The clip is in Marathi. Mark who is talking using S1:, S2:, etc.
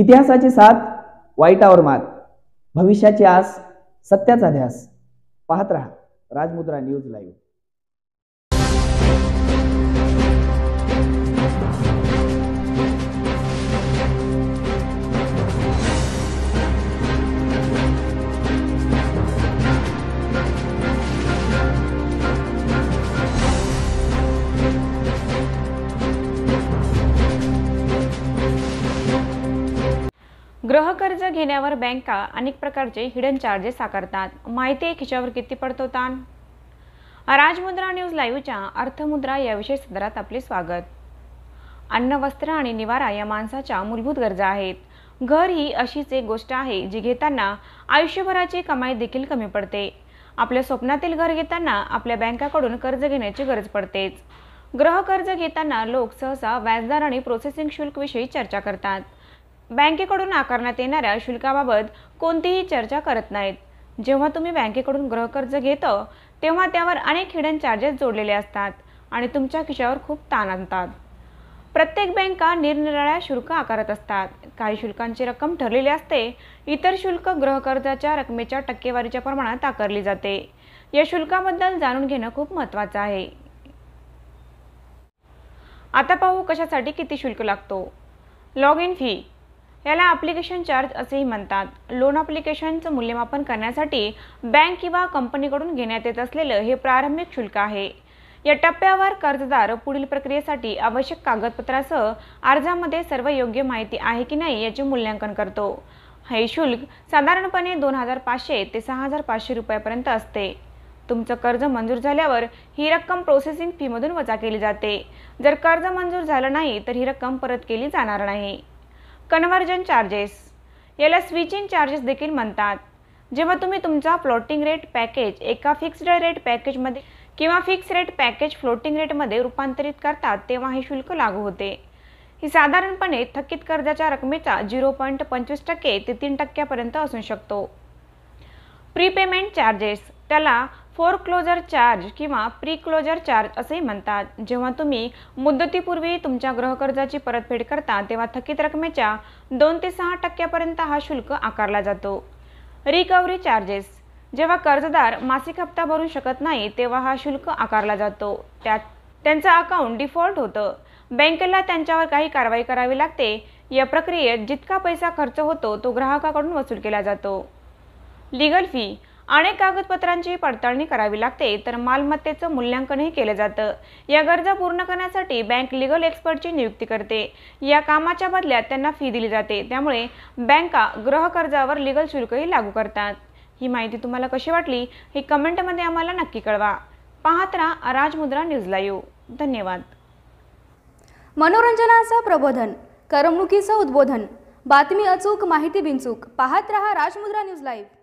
S1: इतिहासाची साथ वाईटावर मात भविष्याची आस सत्याचा ध्यास पाहत राहा राजमुद्रा न्यूज लाईव्ह ग्रह कर्ज घेण्यावर बँका अनेक प्रकारचे हिडन चार्जेस आकारतात माहिती आहे किती पडतो ताण राजमुद्रा न्यूज लाईव्हच्या अर्थमुद्रा या सदरात आपले स्वागत अन्न वस्त्र आणि निवारा या माणसाच्या मूलभूत गरजा आहेत घर ही अशीच एक गोष्ट आहे जी घेताना आयुष्यभराची कमाई देखील कमी पडते आपल्या स्वप्नातील घर घेताना आपल्या बँकाकडून कर्ज घेण्याची गरज पडतेच ग्रह कर्ज घेताना लोक सहसा व्याजदर आणि प्रोसेसिंग शुल्कविषयी चर्चा करतात बँकेकडून आकारण्यात येणाऱ्या शुल्काबाबत कोणतीही चर्चा करत नाहीत जेव्हा तुम्ही बँकेकडून गृहकर्ज घेतं तेव्हा त्यावर अनेक हिडन चार्जेस जोडलेले असतात आणि तुमच्या खिशावर खूप ताण आणतात प्रत्येक बँका निरनिराळ्या शुल्क आकारत असतात काही शुल्कांची रक्कम ठरलेली असते इतर शुल्क गृहकर्जाच्या रकमेच्या टक्केवारीच्या प्रमाणात आकारली जाते या शुल्काबद्दल जाणून घेणं खूप महत्त्वाचं आहे आता पाहू कशासाठी किती शुल्क लागतो लॉग इन फी याला ॲप्लिकेशन चार्ज असेही म्हणतात लोन ॲप्लिकेशनचं मूल्यमापन करण्यासाठी बँक किंवा कंपनीकडून घेण्यात येत असलेलं हे प्रारंभिक शुल्क आहे या टप्प्यावर कर्जदार पुढील प्रक्रियेसाठी आवश्यक कागदपत्रासह अर्जामध्ये सर्व योग्य माहिती आहे की नाही याचे मूल्यांकन करतो हे शुल्क साधारणपणे दोन हजार पाचशे ते सहा हजार पाचशे रुपयापर्यंत असते तुमचं कर्ज मंजूर झाल्यावर ही रक्कम प्रोसेसिंग फीमधून वजा केली जाते जर कर्ज मंजूर झालं नाही तर ही रक्कम परत केली जाणार नाही कन्व्हर्जन चार्जेस याला स्विचिंग चार्जेस देखील म्हणतात जेव्हा तुम्ही तुमचा फ्लोटिंग रेट पॅकेज एका फिक्स्ड रेट पॅकेजमध्ये किंवा फिक्स रेट पॅकेज फ्लोटिंग रेटमध्ये रूपांतरित करतात तेव्हा हे शुल्क लागू होते ही साधारणपणे थकीत कर्जाच्या रकमेचा झिरो पॉईंट पंचवीस टक्के ते तीन टक्क्यापर्यंत असू शकतो प्रीपेमेंट चार्जेस त्याला फोर क्लोजर चार्ज किंवा प्री क्लोजर चार्ज असेही म्हणतात जेव्हा तुम्ही मुदतीपूर्वी तुमच्या गृहकर्जाची परतफेड करता तेव्हा थकीत रकमेच्या दोन ते सहा टक्क्यापर्यंत हा शुल्क आकारला जातो रिकव्हरी चार्जेस जेव्हा कर्जदार मासिक हप्ता भरू शकत नाही तेव्हा हा शुल्क आकारला जातो त्यात त्यांचं अकाउंट डिफॉल्ट होतं बँकेला त्यांच्यावर काही कारवाई करावी लागते या प्रक्रियेत जितका पैसा खर्च होतो तो ग्राहकाकडून वसूल केला जातो लीगल फी अनेक कागदपत्रांची पडताळणी करावी लागते तर मालमत्तेचं मूल्यांकनही केलं जातं या गरजा पूर्ण करण्यासाठी बँक लिगल एक्सपर्टची नियुक्ती करते या कामाच्या बदल्यात त्यांना फी दिली जाते त्यामुळे बँका ग्रह कर्जावर लिगल शुल्कही लागू करतात ही माहिती तुम्हाला कशी वाटली हे कमेंटमध्ये आम्हाला नक्की कळवा पाहत राहा राजमुद्रा न्यूज लाईव्ह धन्यवाद मनोरंजनाचं प्रबोधन करमणुकीचं उद्बोधन बातमी अचूक माहिती बिनचूक पाहत राहा राजमुद्रा न्यूज लाईव्ह